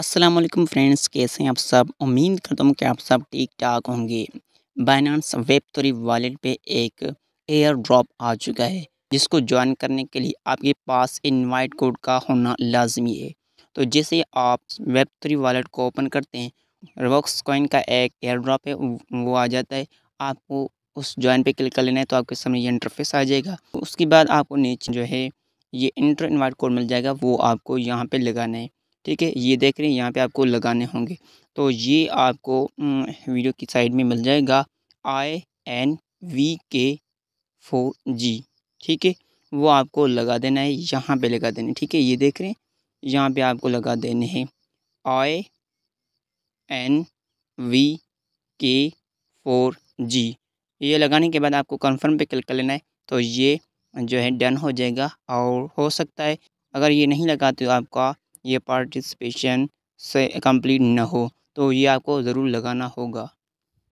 अस्सलाम वालेकुम फ्रेंड्स कैसे हैं आप सब उम्मीद करता हूँ कि आप सब ठीक ठाक होंगे बाइनांस वेब थ्री वॉलेट पे एक एयर ड्रॉप आ चुका है जिसको ज्वाइन करने के लिए आपके पास इनवाइट कोड का होना लाजमी है तो जैसे आप वेब थ्री वॉलेट को ओपन करते हैं रॉक्स कॉइन का एक एयर ड्रॉप है वो आ जाता है आपको उस ज्वाइन पे क्लिक कर लेना है तो आपके सामने ये इंटरफेस आ जाएगा उसके बाद आपको नीचे जो है ये इंटर इन्वाइट कोड मिल जाएगा वो आपको यहाँ पर लगाना है ठीक है ये देख रहे हैं यहाँ पे आपको लगाने होंगे तो ये आपको वीडियो की साइड में मिल जाएगा आई एन वी के फोर जी ठीक है वो आपको लगा देना है यहाँ पे लगा देना ठीक है ये देख रहे हैं यहाँ पे आपको लगा देने हैं आई एन वी के फोर जी ये लगाने के बाद आपको कन्फर्म पे क्लिक कर लेना है तो ये जो है डन हो जाएगा और हो सकता है अगर ये नहीं लगाते तो आपका ये पार्टिसिपेशन से कंप्लीट ना हो तो ये आपको ज़रूर लगाना होगा